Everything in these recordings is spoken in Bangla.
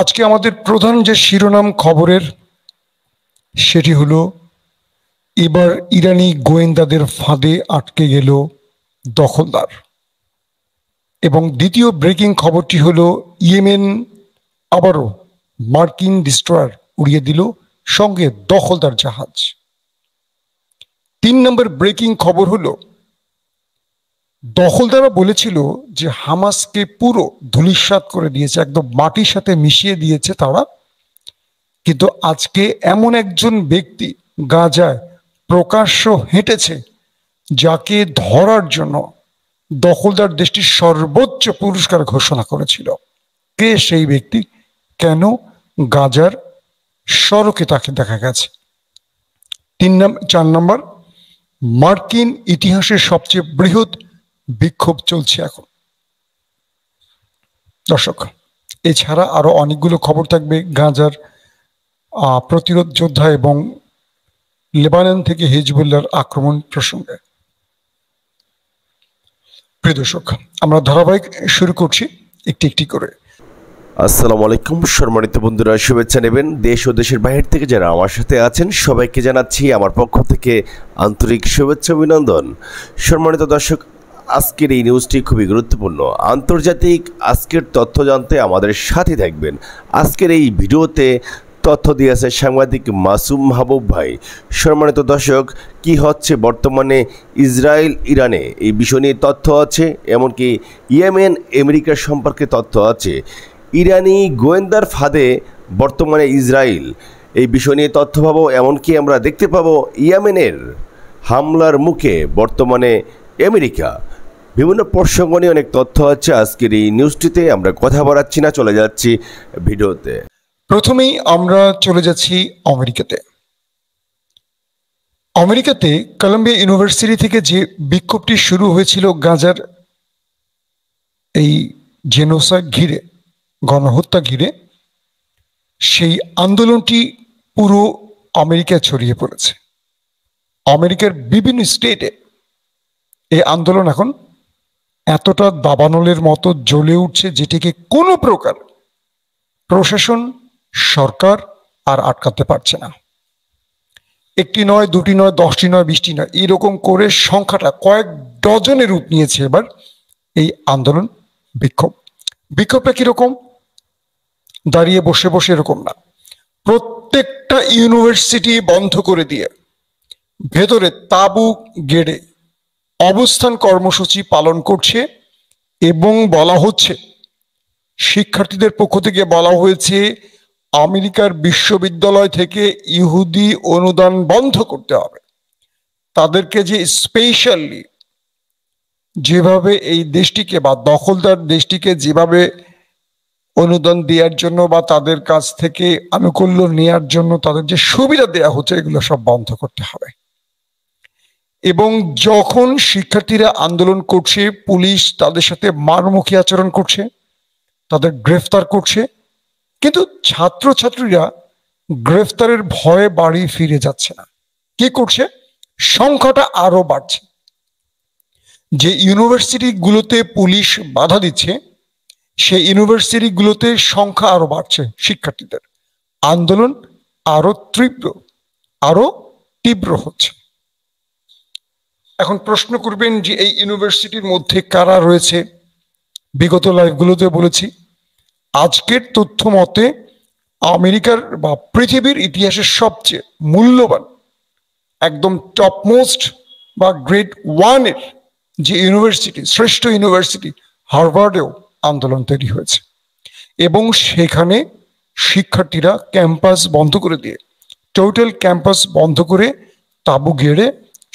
আজকে আমাদের প্রধান যে শিরোনাম খবরের সেটি হলো এবার ইরানি গোয়েন্দাদের ফাঁদে আটকে গেল দখলদার এবং দ্বিতীয় ব্রেকিং খবরটি হল ইয়েমেন আবারও মার্কিন ডিস্ট্রয়ার উড়িয়ে দিল সঙ্গে দখলদার জাহাজ তিন নম্বর ব্রেকিং খবর হলো দখলদাররা বলেছিল যে হামাসকে পুরো ধুলিসাত করে দিয়েছে একদম মাটির সাথে মিশিয়ে দিয়েছে তারা কিন্তু আজকে এমন একজন ব্যক্তি গাজায় প্রকাশ্য হেঁটেছে যাকে ধরার জন্য দখলদার দেশটির সর্বোচ্চ পুরস্কার ঘোষণা করেছিল কে সেই ব্যক্তি কেন গাজার সড়কে তাকে দেখা গেছে তিন নম্বর চার নম্বর মার্কিন ইতিহাসের সবচেয়ে বৃহৎ বিক্ষোভ চলছে এখন দর্শক এছাড়া আরো অনেকগুলো খবর থাকবে গাজার প্রতিরোধ যোদ্ধা এবং লেবানন থেকে হিজবুল্লার আক্রমণ প্রসঙ্গে প্রিয় দর্শক আমরা ধারাবাহিক শুরু করছি একটি একটি করে আসসালামু আলাইকুম সম্মানিত বন্ধুরা শুভেচ্ছা নেবেন দেশ ও দেশের বাহির থেকে যারা আমার সাথে আছেন সবাইকে জানাচ্ছি আমার পক্ষ থেকে আন্তরিক শুভেচ্ছা অভিনন্দন সম্মানিত দর্শক আজকের এই নিউজটি খুবই গুরুত্বপূর্ণ আন্তর্জাতিক আজকের তথ্য জানতে আমাদের সাথে থাকবেন আজকের এই ভিডিওতে তথ্য দিয়েছে সাংবাদিক মাসুম মাহবুব ভাই সম্মানিত দর্শক কি হচ্ছে বর্তমানে ইসরায়েল ইরানে এই বিষয় নিয়ে তথ্য আছে এমনকি ইয়েমেন আমেরিকার সম্পর্কে তথ্য আছে ইরানি গোয়েন্দার ফাঁদে বর্তমানে ইসরায়েল এই বিষয় নিয়ে তথ্য পাবো এমনকি আমরা দেখতে পাবো ইয়েমেনের হামলার মুখে বর্তমানে আমেরিকা বিভিন্ন প্রসঙ্গ নিয়ে অনেক তথ্য আছে আজকের এই নিউজটিতে আমরা কথা বলাচ্ছি না চলে যাচ্ছি ভিডিওতে প্রথমেই আমরা চলে যাচ্ছি আমেরিকাতে আমেরিকাতে কলম্বিয়া ইউনিভার্সিটি থেকে যে বিক্ষোভটি শুরু হয়েছিল গাজার এই জেনোসা ঘিরে গণহত্যা ঘিরে সেই আন্দোলনটি পুরো আমেরিকায় ছড়িয়ে পড়েছে আমেরিকার বিভিন্ন স্টেটে এই আন্দোলন এখন এতটা দাবানলের মতো জ্বলে উঠছে যেটিকে কোনো প্রকার প্রশাসন সরকার আর আটকাতে পারছে না একটি নয় দুটি নয় দশটি নয় বিশটি নয় এরকম করে সংখ্যাটা কয়েক ডজনের রূপ নিয়েছে এবার এই আন্দোলন বিক্ষোভ বিক্ষোভটা কিরকম দাঁড়িয়ে বসে বসে এরকম না প্রত্যেকটা ইউনিভার্সিটি বন্ধ করে দিয়ে ভেতরে তাবু গেড়ে অবস্থান কর্মসূচি পালন করছে এবং বলা হচ্ছে শিক্ষার্থীদের পক্ষ থেকে বলা হয়েছে আমেরিকার বিশ্ববিদ্যালয় থেকে ইহুদি অনুদান বন্ধ করতে হবে তাদেরকে যে স্পেশালি যেভাবে এই দেশটিকে বা দখলদার দেশটিকে যেভাবে অনুদান দেওয়ার জন্য বা তাদের কাছ থেকে আনুকূল্য নেয়ার জন্য তাদের যে সুবিধা দেয়া হচ্ছে এগুলো সব বন্ধ করতে হবে এবং যখন শিক্ষার্থীরা আন্দোলন করছে পুলিশ তাদের সাথে মারমুখী আচরণ করছে তাদের গ্রেফতার করছে কিন্তু ছাত্রছাত্রীরা গ্রেফতারের ভয়ে বাড়ি ফিরে যাচ্ছে না কি করছে সংখ্যাটা আরো বাড়ছে যে ইউনিভার্সিটিগুলোতে পুলিশ বাধা দিচ্ছে সেই ইউনিভার্সিটিগুলোতে সংখ্যা আরো বাড়ছে শিক্ষার্থীদের আন্দোলন আরো তীব্র আরো তীব্র হচ্ছে এখন প্রশ্ন করবেন যে এই ইউনিভার্সিটির মধ্যে কারা রয়েছে বিগত লাইফগুলোতে বলেছি আজকের তথ্য মতে আমেরিকার বা পৃথিবীর ইতিহাসের সবচেয়ে মূল্যবান একদম টপমোস্ট বা গ্রেড ওয়ানের যে ইউনিভার্সিটি শ্রেষ্ঠ ইউনিভার্সিটি হারভার্ডেও আন্দোলন তৈরি হয়েছে এবং সেখানে শিক্ষার্থীরা ক্যাম্পাস বন্ধ করে দিয়ে টোটাল ক্যাম্পাস বন্ধ করে তাবু গেড়ে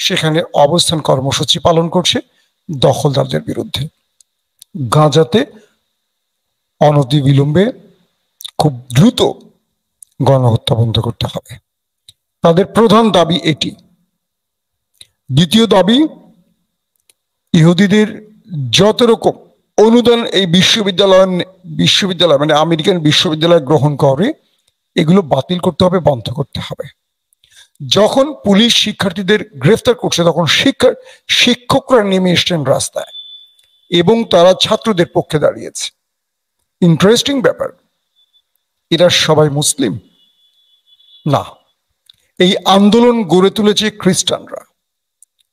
সেখানে অবস্থান কর্মসূচি পালন করছে দখলদারদের বিরুদ্ধে গাজাতে অনতি বিলম্বে খুব দ্রুত গণহত্যা বন্ধ করতে হবে তাদের প্রধান দাবি এটি দ্বিতীয় দাবি ইহুদিদের যত রকম অনুদান এই বিশ্ববিদ্যালয় বিশ্ববিদ্যালয় মানে আমেরিকান বিশ্ববিদ্যালয় গ্রহণ করে এগুলো বাতিল করতে হবে বন্ধ করতে হবে যখন পুলিশ শিক্ষার্থীদের গ্রেফতার করছে তখন শিক্ষা শিক্ষকরা নেমে এসছেন রাস্তায় এবং তারা ছাত্রদের পক্ষে দাঁড়িয়েছে ইন্টারেস্টিং ব্যাপার এরা সবাই মুসলিম না এই আন্দোলন গড়ে তুলেছে খ্রিস্টানরা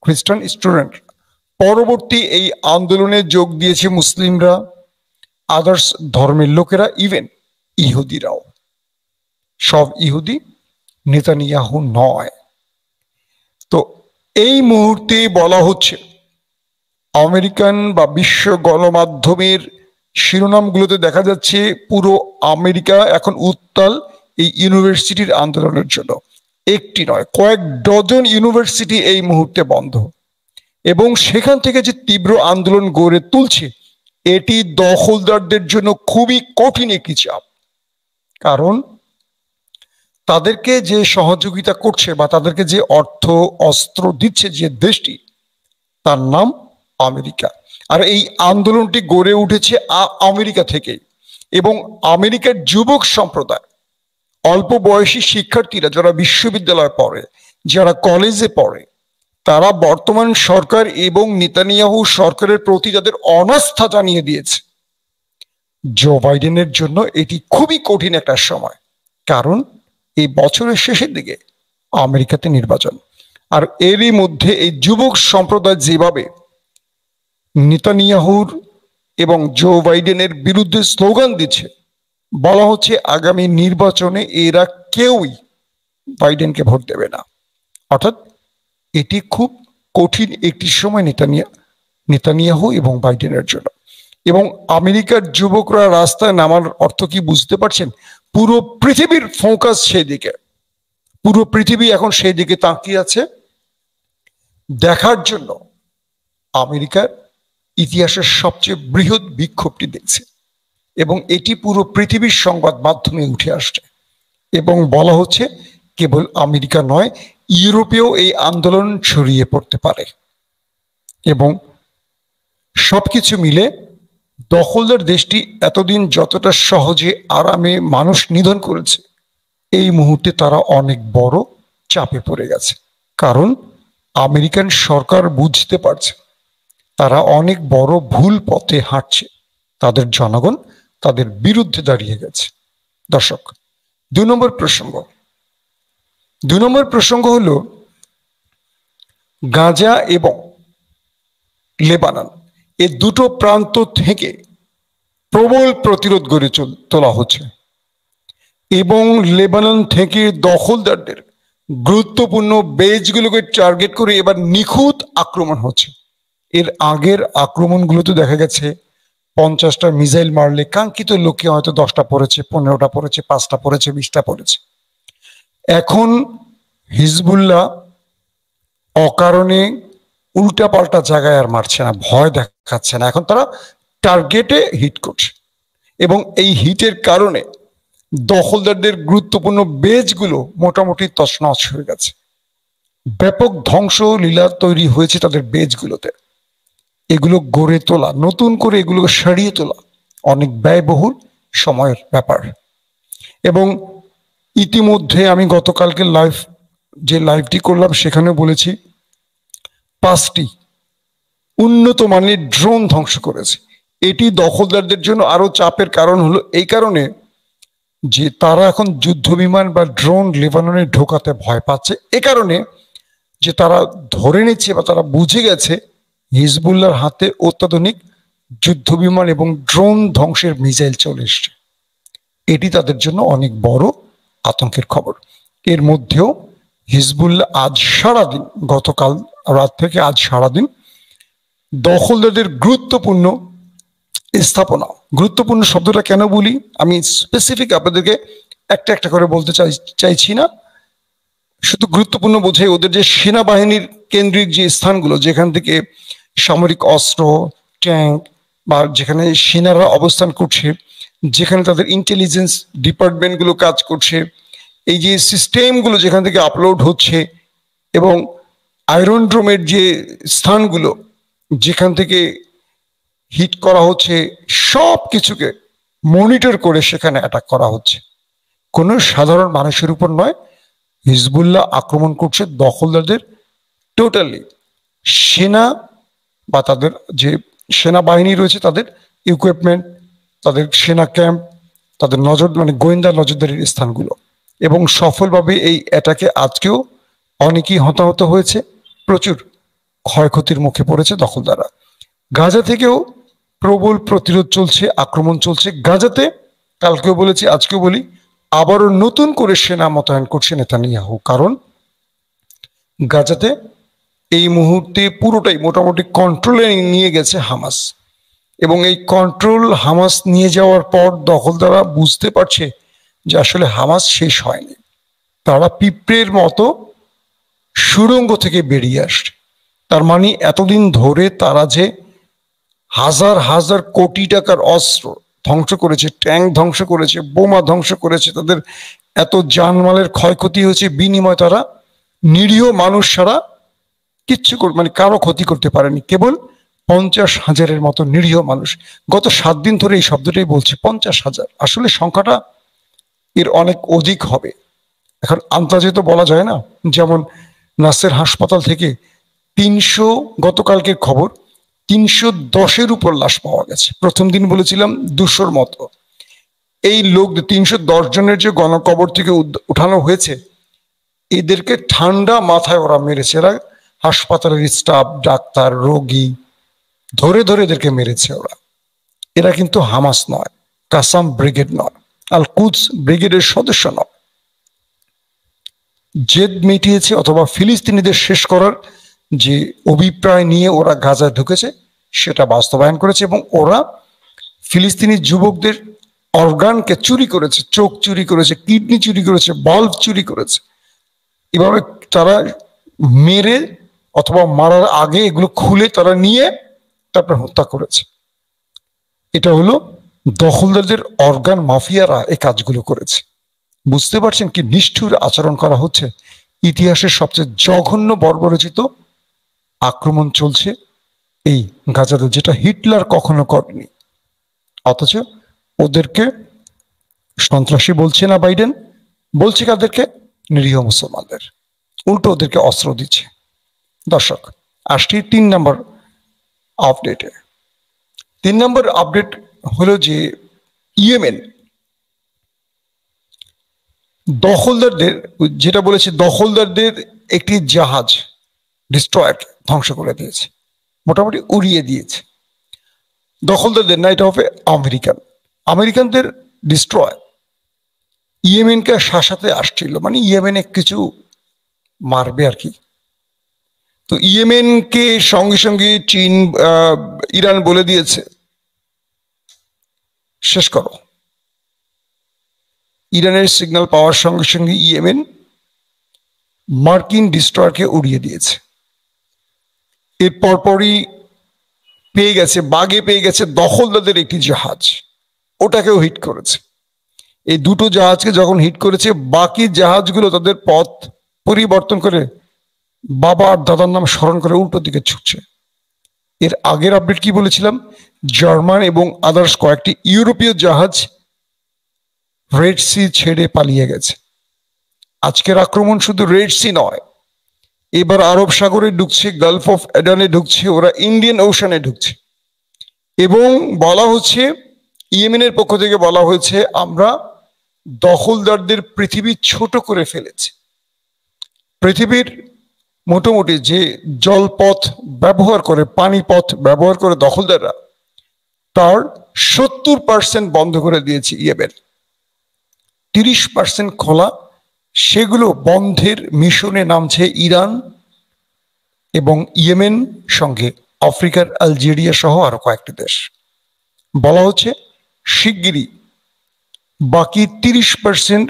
খ্রিস্টান স্টুডেন্ট পরবর্তী এই আন্দোলনে যোগ দিয়েছে মুসলিমরা আদার্স ধর্মের লোকেরা ইভেন ইহুদিরাও সব ইহুদি নেতানিয়াহু নয় তো এই মুহূর্তে বলা হচ্ছে আমেরিকান বা বিশ্ব গণমাধ্যমের শিরোনামগুলোতে দেখা যাচ্ছে পুরো আমেরিকা এখন উত্তাল এই ইউনিভার্সিটির আন্দোলনের জন্য একটি নয় কয়েক ডজন ইউনিভার্সিটি এই মুহূর্তে বন্ধ এবং সেখান থেকে যে তীব্র আন্দোলন গড়ে তুলছে এটি দখলদারদের জন্য খুবই কঠিন একটি চাপ কারণ তাদেরকে যে সহযোগিতা করছে বা তাদেরকে যে অর্থ অস্ত্র দিচ্ছে যে দেশটি তার নাম আমেরিকা আর এই আন্দোলনটি গড়ে উঠেছে আমেরিকা থেকে এবং আমেরিকার যুবক সম্প্রদায় অল্প বয়সী শিক্ষার্থীরা যারা বিশ্ববিদ্যালয়ে পড়ে যারা কলেজে পড়ে তারা বর্তমান সরকার এবং নেতানিয়াহু সরকারের প্রতি তাদের অনাস্থা জানিয়ে দিয়েছে জো বাইডেনের জন্য এটি খুবই কঠিন একটা সময় কারণ এই বছরের শেষের দিকে আমেরিকাতে নির্বাচন আর এরই মধ্যে এই যুবক সম্প্রদায় যেভাবে নিতানিয়াহুর এবং জো বাইডেনের বিরুদ্ধে স্লোগান দিচ্ছে বলা হচ্ছে আগামী নির্বাচনে এরা কেউই বাইডেনকে ভোট দেবে না অর্থাৎ এটি খুব কঠিন একটি সময় নেতানিয়া নেতানিয়াহু এবং বাইডেনের জন্য এবং আমেরিকার যুবকরা রাস্তায় নামার অর্থ কি বুঝতে পারছেন পুরো পৃথিবীর ফোকাস সেই দিকে পুরো পৃথিবী এখন সেই দিকে তাকিয়ে আছে দেখার জন্য আমেরিকার ইতিহাসের সবচেয়ে বৃহৎ বিক্ষোভটি দেখছে এবং এটি পুরো পৃথিবীর সংবাদ মাধ্যমে উঠে আসছে এবং বলা হচ্ছে কেবল আমেরিকা নয় ইউরোপেও এই আন্দোলন ছড়িয়ে পড়তে পারে এবং সবকিছু মিলে দখলদার দেশটি এতদিন যতটা সহজে আরামে মানুষ নিধন করেছে এই মুহূর্তে তারা অনেক বড় চাপে পড়ে গেছে কারণ আমেরিকান সরকার বুঝতে পারছে তারা অনেক বড় ভুল পথে হাঁটছে তাদের জনগণ তাদের বিরুদ্ধে দাঁড়িয়ে গেছে দর্শক দু নম্বর প্রসঙ্গ দু নম্বর প্রসঙ্গ হল গাজা এবং লেবানান এ দুটো প্রান্ত থেকে প্রবল প্রতিরোধ গড়ে তোলা হচ্ছে এবং লেবানন থেকে দখলদারদের গুরুত্বপূর্ণ বেজগুলোকে টার্গেট করে এবার নিখুঁত আক্রমণ হচ্ছে এর আগের আক্রমণগুলোতে দেখা গেছে পঞ্চাশটা মিসাইল মারলে কাঙ্ক্ষিত লোকে হয়তো দশটা পড়েছে পনেরোটা পড়েছে পাঁচটা পড়েছে বিশটা পড়েছে এখন হিজবুল্লাহ অকারণে উল্টাপাল্টা জায়গায় আর মারছে না ভয় দেখাচ্ছে না এখন তারা টার্গেটে হিট করছে এবং এই হিটের কারণে দখলদারদের গুরুত্বপূর্ণ বেজগুলো মোটামুটি তছনছ হয়ে গেছে ব্যাপক ধ্বংস লীলা তৈরি হয়েছে তাদের বেজগুলোতে এগুলো গড়ে তোলা নতুন করে এগুলো সারিয়ে তোলা অনেক ব্যয়বহুল সময়ের ব্যাপার এবং ইতিমধ্যে আমি গতকালকে লাইভ যে লাইভটি করলাম সেখানে বলেছি পাঁচটি উন্নত মানের ড্রোন ধ্বংস করেছে এটি দখলদারদের জন্য আরও চাপের কারণ হলো এই কারণে যে তারা এখন যুদ্ধ বিমান বা ড্রোন লেবাননে ঢোকাতে ভয় পাচ্ছে এ কারণে যে তারা ধরে নিচ্ছে বা তারা বুঝে গেছে হিজবুল্লার হাতে অত্যাধুনিক যুদ্ধ বিমান এবং ড্রোন ধ্বংসের মিসাইল চলে এসছে এটি তাদের জন্য অনেক বড় আতঙ্কের খবর এর মধ্যেও হিজবুল্লাহ আজ সারাদিন গতকাল রাত থেকে আজ সারাদিন দখলদারদের গুরুত্বপূর্ণ স্থাপনা গুরুত্বপূর্ণ শব্দটা কেন বলি আমি স্পেসিফিক আপনাদেরকে একটা একটা করে বলতে চাই চাইছি না শুধু গুরুত্বপূর্ণ বোঝাই ওদের যে সেনাবাহিনীর কেন্দ্রিক যে স্থানগুলো যেখান থেকে সামরিক অস্ত্র ট্যাঙ্ক বা যেখানে সেনারা অবস্থান করছে যেখানে তাদের ইন্টেলিজেন্স ডিপার্টমেন্টগুলো কাজ করছে এই যে সিস্টেমগুলো যেখান থেকে আপলোড হচ্ছে এবং আয়রন ড্রোমের যে স্থানগুলো যেখান থেকে হিট করা হচ্ছে সব কিছুকে মনিটর করে সেখানে অ্যাটাক করা হচ্ছে কোনো সাধারণ মানুষের উপর নয় হিজবুল্লাহ আক্রমণ করছে দখলদারদের টোটালি সেনা বা তাদের যে সেনাবাহিনী রয়েছে তাদের ইকুইপমেন্ট তাদের সেনা ক্যাম্প তাদের নজর মানে গোয়েন্দা নজরদারির স্থানগুলো এবং সফলভাবে এই অ্যাটাকে আজকেও অনেকেই হতাহত হয়েছে প্রচুর ক্ষয়ক্ষতির মুখে পড়েছে দখলদাররা গাজা থেকেও প্রবল প্রতিরোধ চলছে আক্রমণ চলছে গাজাতে কালকেও বলেছি আজকেও বলি আবারও নতুন করে সেনা মোতায়েন করছে নেতানিয়াহু কারণ গাজাতে এই মুহূর্তে পুরোটাই মোটামুটি কন্ট্রোলে নিয়ে গেছে হামাস এবং এই কন্ট্রোল হামাস নিয়ে যাওয়ার পর দখলদারা বুঝতে পারছে যে আসলে হামাস শেষ হয়নি তারা পিঁপড়ের মতো সুড়ঙ্গ থেকে বেরিয়ে আসছে তার মানে এতদিন ধরে তারা যে হাজার হাজার কোটি টাকার অস্ত্র ধ্বংস করেছে ট্যাঙ্ক ধ্বংস করেছে বোমা ধ্বংস করেছে তাদের এত জানমালের ক্ষয়ক্ষতি হয়েছে বিনিময় তারা নিরীহ মানুষ ছাড়া কিচ্ছু মানে কারো ক্ষতি করতে পারেনি কেবল পঞ্চাশ হাজারের মতো নিরীহ মানুষ গত সাত দিন ধরে এই শব্দটাই বলছে পঞ্চাশ হাজার আসলে সংখ্যাটা এর অনেক অধিক হবে এখন আন্তর্জাতিক বলা যায় না যেমন নাসের হাসপাতাল থেকে তিনশো গতকালকের খবর তিনশো দশের উপর লাশ পাওয়া গেছে প্রথম দিন বলেছিলাম দুশোর মতো এই লোক তিনশো দশ জনের যে গণকবর থেকে উঠানো হয়েছে এদেরকে ঠান্ডা মাথায় ওরা মেরেছে এরা হাসপাতালের স্টাফ ডাক্তার রোগী ধরে ধরে এদেরকে মেরেছে ওরা এরা কিন্তু হামাস নয় কাসাম ব্রিগেড নয় আল কুদস ব্রিগেডের সদস্য নয় জেদ মিটিয়েছে অথবা ফিলিস্তিনিদের শেষ করার যে অভিপ্রায় নিয়ে ওরা গাজায় ঢুকেছে সেটা বাস্তবায়ন করেছে এবং ওরা ফিলিস্তিনি যুবকদের অর্গানকে চুরি করেছে চোখ চুরি করেছে কিডনি চুরি করেছে বাল্ব চুরি করেছে এভাবে তারা মেরে অথবা মারার আগে এগুলো খুলে তারা নিয়ে তারপরে হত্যা করেছে এটা হলো দখলদারদের অর্গান মাফিয়ারা এই কাজগুলো করেছে বুঝতে পারছেন কি নিষ্ঠুর আচরণ করা হচ্ছে ইতিহাসের সবচেয়ে জঘন্য বর্বরচিত আক্রমণ চলছে এই গাজাদের যেটা হিটলার কখনো করেনি অথচ ওদেরকে সন্ত্রাসী বলছে না বাইডেন বলছে কাদেরকে নিরীহ মুসলমানদের উল্টো ওদেরকে অস্ত্র দিচ্ছে দর্শক আসছি তিন নম্বর আপডেটে তিন নম্বর আপডেট হলো যে ইয়েমেন দখলদারদের যেটা বলেছি দখলদারদের একটি জাহাজ ডিস্ট্রয়ার ধ্বংস করে দিয়েছে মোটামুটি উড়িয়ে দিয়েছে দখলদারদের না এটা হবে আমেরিকান আমেরিকানদের ডিস্ট্রয় ইয়েমেনকে শাসাতে আসছিল মানে ইয়েমেনে কিছু মারবে আর কি তো ইয়েমেনকে সঙ্গে সঙ্গে চীন ইরান বলে দিয়েছে শেষ করো ইরানের সিগনাল পাওয়ার সঙ্গে সঙ্গে ইয়েমেন মার্কিন ডিস্ট্রয়ারকে উড়িয়ে দিয়েছে এর পরপরই পেয়ে গেছে বাগে পেয়ে গেছে দখলদাদের একটি জাহাজ ওটাকেও হিট করেছে এই দুটো জাহাজকে যখন হিট করেছে বাকি জাহাজগুলো তাদের পথ পরিবর্তন করে বাবা আর দাদার নাম স্মরণ করে উল্টো দিকে ছুটছে এর আগের আপডেট কি বলেছিলাম জার্মান এবং আদার্স কয়েকটি ইউরোপীয় জাহাজ রেড সি ছেড়ে পালিয়ে গেছে আজকের আক্রমণ শুধু রেড সি নয় এবার আরব সাগরে ঢুকছে গালফ অফ অ্যাডানে ঢুকছে ওরা ইন্ডিয়ান ওশানে ঢুকছে এবং বলা হচ্ছে ইয়েমেনের পক্ষ থেকে বলা হয়েছে আমরা দখলদারদের পৃথিবী ছোট করে ফেলেছি পৃথিবীর মোটামুটি যে জলপথ ব্যবহার করে পানি পথ ব্যবহার করে দখলদাররা তার সত্তর পার্সেন্ট বন্ধ করে দিয়েছে ইয়েমেন তিরিশ পার্সেন্ট খোলা সেগুলো বন্ধের মিশনে নামছে ইরান এবং ইয়েমেন সঙ্গে আফ্রিকার আলজেরিয়া সহ আরো কয়েকটি দেশ বলা হচ্ছে শিগগিরই বাকি তিরিশ পার্সেন্ট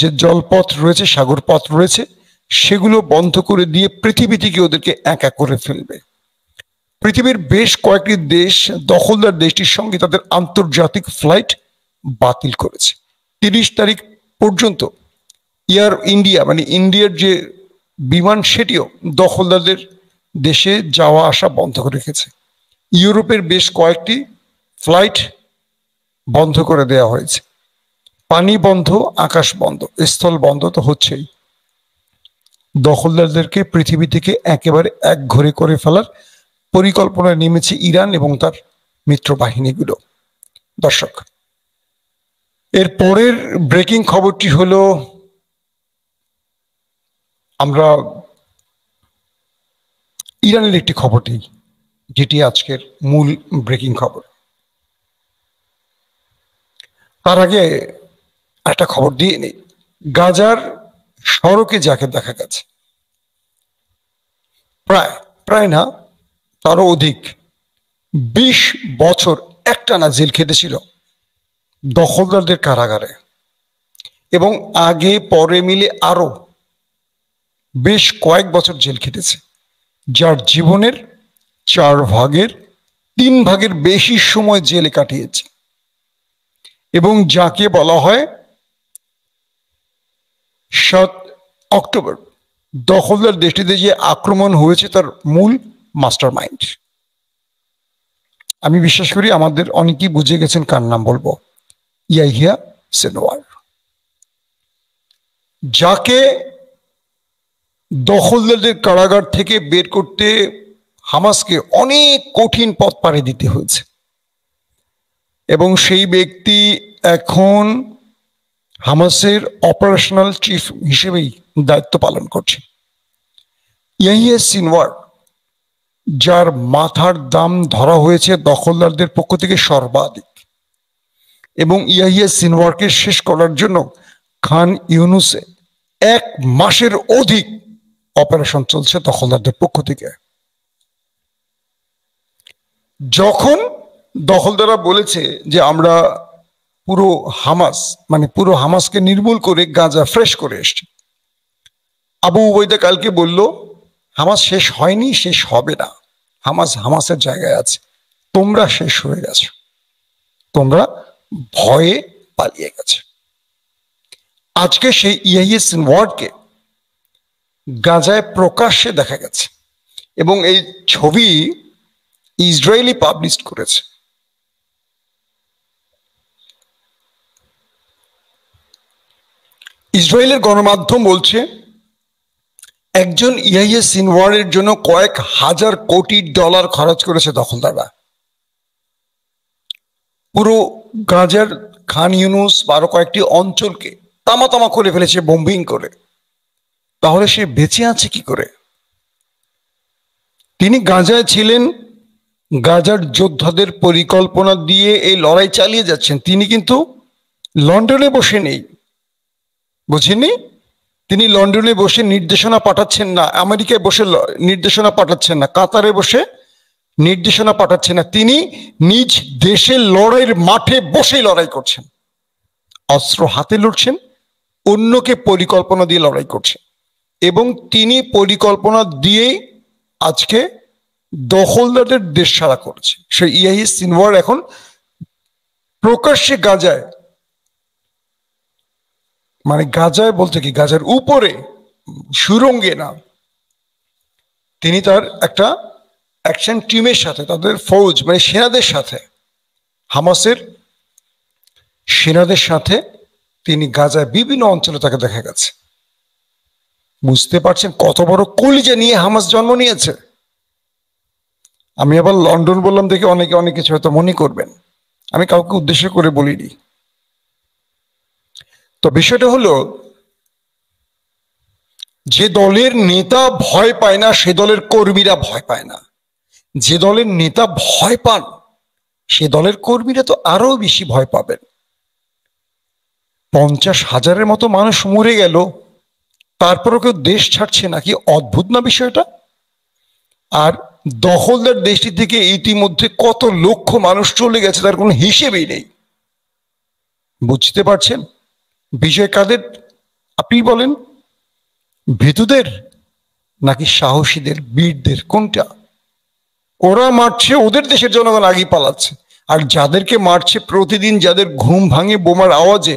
যে জলপথ রয়েছে সাগর পথ রয়েছে সেগুলো বন্ধ করে দিয়ে পৃথিবী থেকে ওদেরকে একা করে ফেলবে পৃথিবীর বেশ কয়েকটি দেশ দখলদার দেশটির সঙ্গে তাদের আন্তর্জাতিক ফ্লাইট বাতিল করেছে তিরিশ তারিখ পর্যন্ত এয়ার ইন্ডিয়া মানে ইন্ডিয়ার যে বিমান সেটিও দখলদারদের দেশে যাওয়া আসা বন্ধ করে রেখেছে ইউরোপের বেশ কয়েকটি ফ্লাইট বন্ধ করে দেয়া হয়েছে পানি বন্ধ আকাশ বন্ধ স্থল বন্ধ তো হচ্ছেই দখলদারদেরকে পৃথিবী থেকে একেবারে এক ঘরে করে ফেলার পরিকল্পনায় নেমেছে ইরান এবং তার মিত্র বাহিনীগুলো দর্শক এর পরের ব্রেকিং খবরটি হল আমরা ইরানের একটি খবর দিই যেটি আজকের মূল ব্রেকিং খবর তার আগে একটা খবর দিয়ে নেই গাজার সড়কে যাকে দেখা গেছে প্রায় প্রায় না তারও অধিক বিশ বছর একটা না জেল খেটেছিল দখলদারদের কারাগারে এবং আগে পরে মিলে আরো বেশ কয়েক বছর জেল খেটেছে যার জীবনের চার ভাগের তিন ভাগের বেশি সময় জেলে কাটিয়েছে এবং যাকে বলা হয় সাত অক্টোবর দখলদার দেশটিতে যে আক্রমণ হয়েছে তার মূল মাস্টার মাইন্ড আমি বিশ্বাস করি আমাদের অনেকেই বুঝে গেছেন কার নাম বলবো ইয়াহিয়া সিনওয়ার যাকে দখলদারদের কারাগার থেকে বের করতে হামাসকে অনেক কঠিন পথ পাড়ে দিতে হয়েছে এবং সেই ব্যক্তি এখন হামাসের অপারেশনাল চিফ হিসেবেই দায়িত্ব পালন করছে ইয়াহিয়া সিনওয়ার যার মাথার দাম ধরা হয়েছে দখলদারদের পক্ষ থেকে সর্বাধিক এবং ইয়াহিয়া সিনওয়ারকে শেষ করার জন্য খান ইউনুসে এক মাসের অধিক অপারেশন চলছে দখলদারদের পক্ষ থেকে যখন দখলদাররা বলেছে যে আমরা পুরো হামাস মানে পুরো হামাসকে নির্মূল করে গাঁজা ফ্রেশ করে এসছে আবু উবৈদা কালকে বলল হামাস শেষ হয়নি শেষ হবে না হামাস হামাসের জায়গায় আছে তোমরা শেষ হয়ে গেছ তোমরা ভয়ে পালিয়ে গেছে আজকে সেই ইয়াহিয়া e সিনওয়ারকে গাজায় প্রকাশ্যে দেখা গেছে এবং এই ছবি ইসরায়েলি পাবলিশ করেছে ইসরায়েলের গণমাধ্যম বলছে একজন ইয়াহিয়া e সিনওয়ারের জন্য কয়েক হাজার কোটি ডলার খরচ করেছে দখলদাররা পুরো গাজার খান ইউনুস আরো কয়েকটি অঞ্চলকে তামা তামা করে ফেলেছে বোম্বিং করে তাহলে সে বেঁচে আছে কি করে তিনি গাজায় ছিলেন গাজার যোদ্ধাদের পরিকল্পনা দিয়ে এই লড়াই চালিয়ে যাচ্ছেন তিনি কিন্তু লন্ডনে বসে নেই বুঝিনি তিনি লন্ডনে বসে নির্দেশনা পাঠাচ্ছেন না আমেরিকায় বসে নির্দেশনা পাঠাচ্ছেন না কাতারে বসে নির্দেশনা পাঠাচ্ছে না তিনি নিজ দেশের লড়াইয়ের মাঠে বসে লড়াই করছেন অস্ত্র হাতে লড়ছেন অন্যকে পরিকল্পনা দিয়ে লড়াই করছে এবং তিনি পরিকল্পনা দিয়েই আজকে দখলদারদের দেশ সারা করছে সেই ইয়াহি সিনওয়ার এখন প্রকাশ্যে গাজায় মানে গাজায় বলতে কি গাজার উপরে সুরঙ্গে না তিনি তার একটা অ্যাকশন টিমের সাথে তাদের ফৌজ মানে সেনাদের সাথে হামাসের সেনাদের সাথে তিনি গাজায় বিভিন্ন অঞ্চলে তাকে দেখা গেছে বুঝতে পারছেন কত বড় কলিজা নিয়ে হামাস জন্ম নিয়েছে আমি আবার লন্ডন বললাম দেখে অনেকে অনেক কিছু হয়তো মনে করবেন আমি কাউকে উদ্দেশ্য করে বলিনি তো বিষয়টা হলো যে দলের নেতা ভয় পায় না সে দলের কর্মীরা ভয় পায় না যে দলের নেতা ভয় পান সে দলের কর্মীরা তো আরো বেশি ভয় পাবেন পঞ্চাশ হাজারের মতো মানুষ মরে গেল তারপরও কেউ দেশ ছাড়ছে নাকি অদ্ভুত না বিষয়টা আর দখলদার দেশটি থেকে ইতিমধ্যে কত লক্ষ মানুষ চলে গেছে তার কোনো হিসেবেই নেই বুঝতে পারছেন বিজয় কাদের আপনি বলেন ভীতুদের নাকি সাহসীদের বীরদের কোনটা ওরা মারছে ওদের দেশের জনগণ আগে পালাচ্ছে আর যাদেরকে মারছে প্রতিদিন যাদের ঘুম ভাঙে বোমার আওয়াজে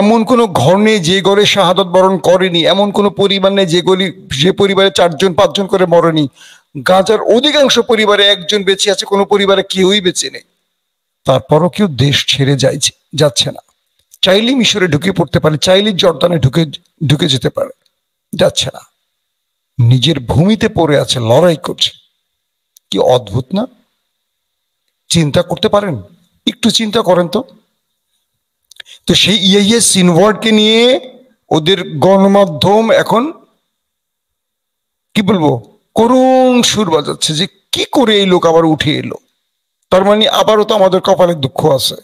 এমন কোনো ঘর নেই যে ঘরে শাহাদত বরণ করেনি এমন কোনো পরিবার নেই যে গলি যে পরিবারে চারজন পাঁচজন করে মরেনি গাজার অধিকাংশ পরিবারে একজন বেঁচে আছে কোনো পরিবারে কেউই বেঁচে নেই তারপরও কেউ দেশ ছেড়ে যাইছে যাচ্ছে না চাইলে মিশরে ঢুকে পড়তে পারে চাইলে জর্দানে ঢুকে ঢুকে যেতে পারে যাচ্ছে না নিজের ভূমিতে পড়ে আছে লড়াই করছে কি অদ্ভুত না চিন্তা করতে পারেন একটু চিন্তা করেন তো তো সেই ইয়ে e সিনওয়ার্ডকে নিয়ে ওদের গণমাধ্যম এখন কি বলবো করুণ সুর বাজাচ্ছে যে কি করে এই লোক আবার উঠে এলো তার মানে আবারও তো আমাদের কপালে দুঃখ আছে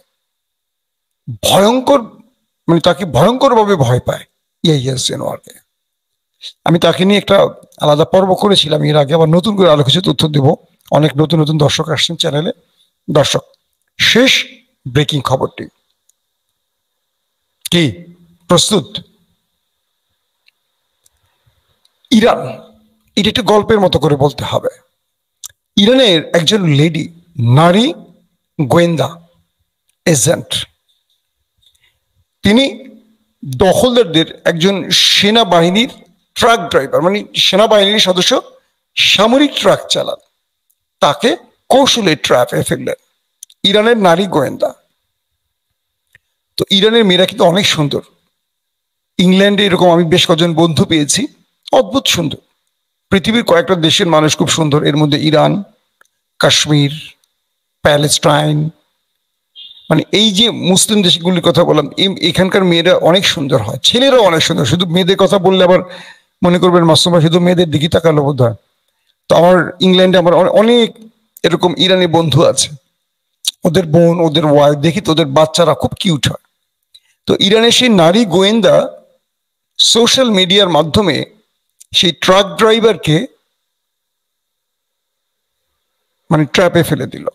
ভয়ঙ্কর মানে তাকে ভয়ঙ্করভাবে ভয় পায় ইয়া e সিনওয়ারকে আমি তাকে নিয়ে একটা আলাদা পর্ব করেছিলাম এর আগে আবার নতুন করে আরো কিছু তথ্য দেবো অনেক নতুন নতুন দর্শক আসছেন চ্যানেলে দর্শক শেষ ব্রেকিং খবরটি কি প্রস্তুত ইরান এটা একটু গল্পের মতো করে বলতে হবে ইরানের একজন লেডি নারী গোয়েন্দা এজেন্ট তিনি দখলদারদের একজন সেনাবাহিনীর ট্রাক ড্রাইভার মানে সেনাবাহিনীর সদস্য সামরিক ট্রাক চালান তাকে কৌশলে ট্র্যাপে ফেললেন ইরানের নারী গোয়েন্দা তো ইরানের মেয়েরা কিন্তু অনেক সুন্দর ইংল্যান্ডে এরকম আমি বেশ কজন বন্ধু পেয়েছি অদ্ভুত সুন্দর পৃথিবীর কয়েকটা দেশের মানুষ খুব সুন্দর এর মধ্যে ইরান কাশ্মীর প্যালেস্টাইন মানে এই যে মুসলিম দেশগুলির কথা বললাম এখানকার মেয়েরা অনেক সুন্দর হয় ছেলেরাও অনেক সুন্দর শুধু মেয়েদের কথা বললে আবার মনে করবেন মাসুমা শুধু মেয়েদের দিকে তাকালো বোধ হয় তো আমার ইংল্যান্ডে আমার অনেক এরকম ইরানি বন্ধু আছে ওদের বোন ওদের ওয়াইফ দেখি তোদের বাচ্চারা খুব কিউট হয় তো ইরানের সেই নারী গোয়েন্দা সোশ্যাল মিডিয়ার মাধ্যমে সেই ট্রাক ড্রাইভারকে মানে ট্র্যাপে ফেলে দিল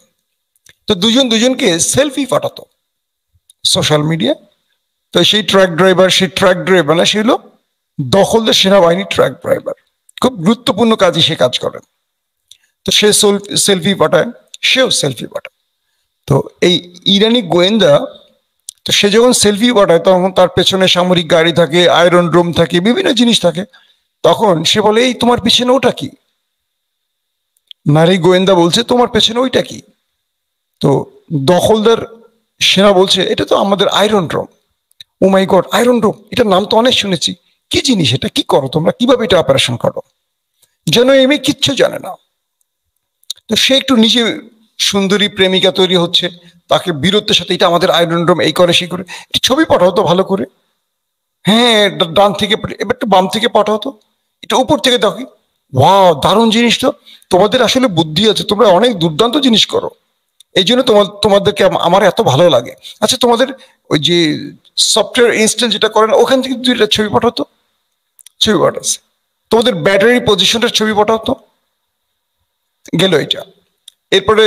তো দুজন দুজনকে সেলফি পাঠাতো সোশ্যাল মিডিয়া তো সেই ট্রাক ড্রাইভার সেই ট্রাক ড্রাইভার না সে হলো দখলদের সেনাবাহিনীর ট্রাক ড্রাইভার খুব গুরুত্বপূর্ণ কাজই সে কাজ করে তো সে সেলফি পাঠায় সেও সেলফি পাঠায় তো এই ইরানি গোয়েন্দা তো সে যখন সেলফি পাঠায় তখন তার পেছনে সামরিক গাড়ি থাকে আয়রন রুম থাকে বিভিন্ন জিনিস থাকে তখন সে বলে এই তোমার পিছনে ওটা কি নারী গোয়েন্দা বলছে তোমার পেছনে ওইটা কি তো দখলদার সেনা বলছে এটা তো আমাদের iron room oh my god iron room এটার নাম তো অনেক শুনেছি কি জিনিস এটা কি করো তোমরা কিভাবে এটা অপারেশন করো যেন এমনি কিচ্ছু জানে না তো সে একটু নিজে সুন্দরী প্রেমিকা তৈরি হচ্ছে তাকে বীরত্বের সাথে এটা আমাদের আয়রনড্রোম এই করে সেই করে একটু ছবি পাঠাও তো ভালো করে হ্যাঁ ডান থেকে এবার একটু বাম থেকে পাঠাও তো এটা উপর থেকে দেখি ওয়া দারুণ জিনিস তো তোমাদের আসলে বুদ্ধি আছে তোমরা অনেক দুর্দান্ত জিনিস করো এই জন্য তোমার তোমাদেরকে আমার এত ভালো লাগে আচ্ছা তোমাদের ওই যে সফটওয়্যার ইনস্ট্যান্ট যেটা করেন ওখান থেকে দুইটা ছবি পাঠাতো ছবি পাঠাচ্ছে তোমাদের ব্যাটারি পজিশনটা ছবি পাঠাও তো গেল এটা এরপরে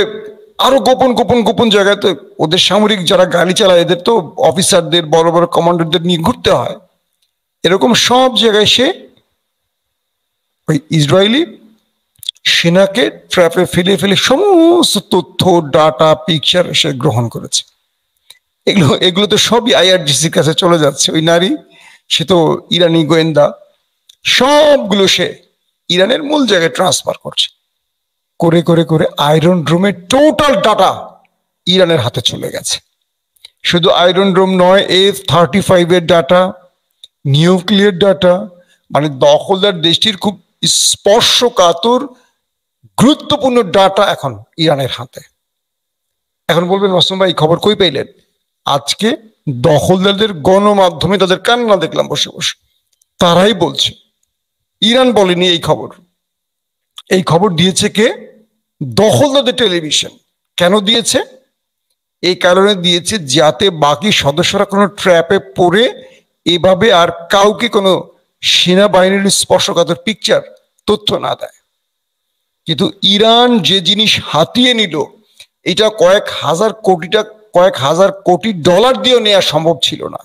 আরো গোপন গোপন গোপন জায়গায় তো ওদের সামরিক যারা গাড়ি চালায় এদের তো অফিসারদের বড় বড় কমান্ডারদের নিয়ে ঘুরতে হয় এরকম সব জায়গায় সে ওই ইসরায়েলি সেনাকে ট্র্যাপে ফেলে ফেলে সমস্ত তথ্য ডাটা পিকচার সে গ্রহণ করেছে এগুলো এগুলো তো সবই আইআরডিসির কাছে চলে যাচ্ছে ওই নারী সে তো ইরানি গোয়েন্দা সবগুলো সে ইরানের মূল জায়গায় ট্রান্সফার করছে করে করে করে আয়রন ড্রোমের টোটাল ডাটা ইরানের হাতে চলে গেছে শুধু আয়রন ড্রোম নয় এফ থার্টি ফাইভের ডাটা নিউক্লিয়ার ডাটা মানে দখলদার দেশটির খুব স্পর্শকাতর গুরুত্বপূর্ণ ডাটা এখন ইরানের হাতে এখন বলবেন মাসুম ভাই খবর কই পাইলেন আজকে দখলদারদের গণমাধ্যমে তাদের কান্না দেখলাম বসে বসে তারাই বলছে ইরান বলেনি এই খবর এই খবর দিয়েছে কে দখলদাদের টেলিভিশন কেন দিয়েছে এই কারণে দিয়েছে যাতে বাকি সদস্যরা কোনো ট্র্যাপে পড়ে এভাবে আর কাউকে কোনো সেনাবাহিনীর স্পর্শকাতর পিকচার তথ্য না দেয় কিন্তু ইরান যে জিনিস হাতিয়ে নিল এটা কয়েক হাজার কোটিটা কয়েক হাজার কোটি ডলার দিয়েও নেওয়া সম্ভব ছিল না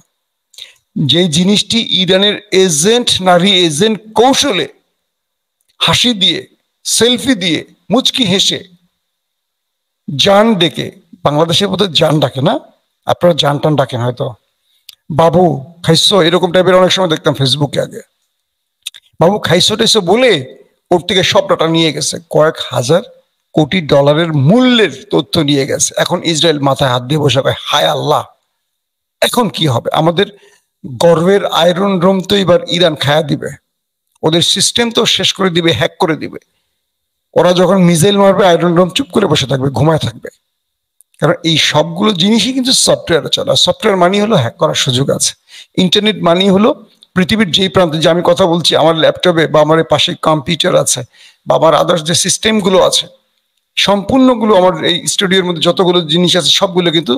যে জিনিসটি ইরানের এজেন্ট নারী এজেন্ট কৌশলে হাসি দিয়ে সেলফি দিয়ে মুচকি হেসে যান ডেকে বাংলাদেশের মধ্যে যান ডাকে না আপনারা যান টান ডাকেন হয়তো বাবু খাইস এরকম টাইপের অনেক সময় দেখতাম ফেসবুকে আগে বাবু খাইস টাইসো বলে ওর থেকে সব ডাটা নিয়ে গেছে কয়েক হাজার কোটি ডলারের মূল্যের তথ্য নিয়ে গেছে এখন ইসরায়েল মাথায় হাত দিয়ে বসে হায় আল্লাহ এখন কি হবে আমাদের গর্বের আয়রন রোম তো এবার ইরান খায়া দিবে ওদের সিস্টেম তো শেষ করে দিবে হ্যাক করে দিবে ওরা যখন মিজাইল মারবে আয়রন রোম চুপ করে বসে থাকবে ঘুমায় থাকবে কারণ এই সবগুলো জিনিসই কিন্তু সফটওয়্যারে চলে সফটওয়্যার মানি হলো হ্যাক করার সুযোগ আছে ইন্টারনেট মানি হলো পৃথিবীর যেই প্রান্তে যে আমি কথা বলছি আমার ল্যাপটপে বা আমার পাশে কম্পিউটার আছে বা আমার আদার্স যে সিস্টেমগুলো আছে সম্পূর্ণগুলো আমার এই স্টুডিওর মধ্যে যতগুলো জিনিস আছে সবগুলো কিন্তু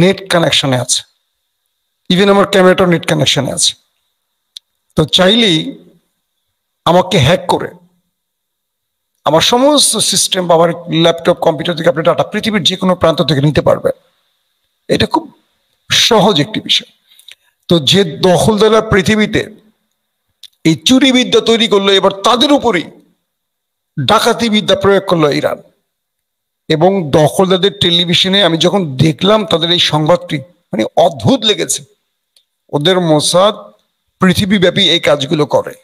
নেট কানেকশনে আছে ইভেন আমার ক্যামেরাটাও নেট কানেকশানে আছে তো চাইলেই আমাকে হ্যাক করে আমার সমস্ত সিস্টেম বা আমার ল্যাপটপ কম্পিউটার থেকে আপনি ডাটা পৃথিবীর যে কোনো প্রান্ত থেকে নিতে পারবেন এটা খুব সহজ একটি বিষয় তো যে দখলদার পৃথিবীতে এই চুরিবিদ্যা তৈরি করলো এবার তাদের উপরই ডাকাতি বিদ্যা প্রয়োগ করলো ইরান এবং দখলদারদের টেলিভিশনে আমি যখন দেখলাম তাদের এই সংবাদটি মানে অদ্ভুত লেগেছে ওদের মোসাদ পৃথিবীব্যাপী এই কাজগুলো করে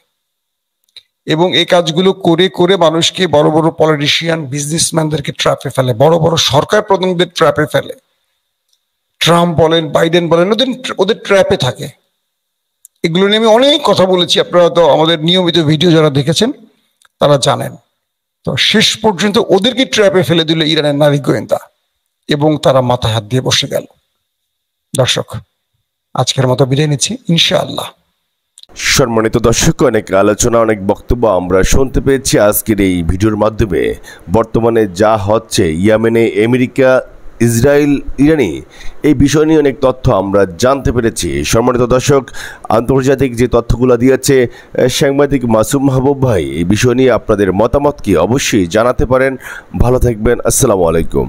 এবং এই কাজগুলো করে করে মানুষকে বড় বড় পলিটিশিয়ান বিজনেসম্যানদেরকে ট্র্যাপে ফেলে বড় বড় সরকার প্রধানদের ট্র্যাপে ফেলে ট্রাম্প বলেন বাইডেন বলেন ওদের ওদের ট্র্যাপে থাকে এগুলো নিয়ে আমি অনেক কথা বলেছি আপনারা তো আমাদের নিয়মিত ভিডিও যারা দেখেছেন তারা জানেন তো শেষ পর্যন্ত ওদেরকে ট্র্যাপে ফেলে দিল ইরানের নারী গোয়েন্দা এবং তারা মাথা হাত দিয়ে বসে গেল দর্শক আজকের মতো বিদায় নিচ্ছি ইনশাআল্লাহ সম্মানিত দর্শক অনেক আলোচনা অনেক বক্তব্য আমরা শুনতে পেয়েছি আজকের এই ভিডিওর মাধ্যমে বর্তমানে যা হচ্ছে ইয়ামেনে আমেরিকা ইসরায়েল ইরানি এই বিষয় নিয়ে অনেক তথ্য আমরা জানতে পেরেছি সম্মানিত দর্শক আন্তর্জাতিক যে তথ্যগুলো দিয়েছে সাংবাদিক মাসুম মাহবুব ভাই এই বিষয় নিয়ে আপনাদের মতামত কি অবশ্যই জানাতে পারেন ভালো থাকবেন আসসালামু আলাইকুম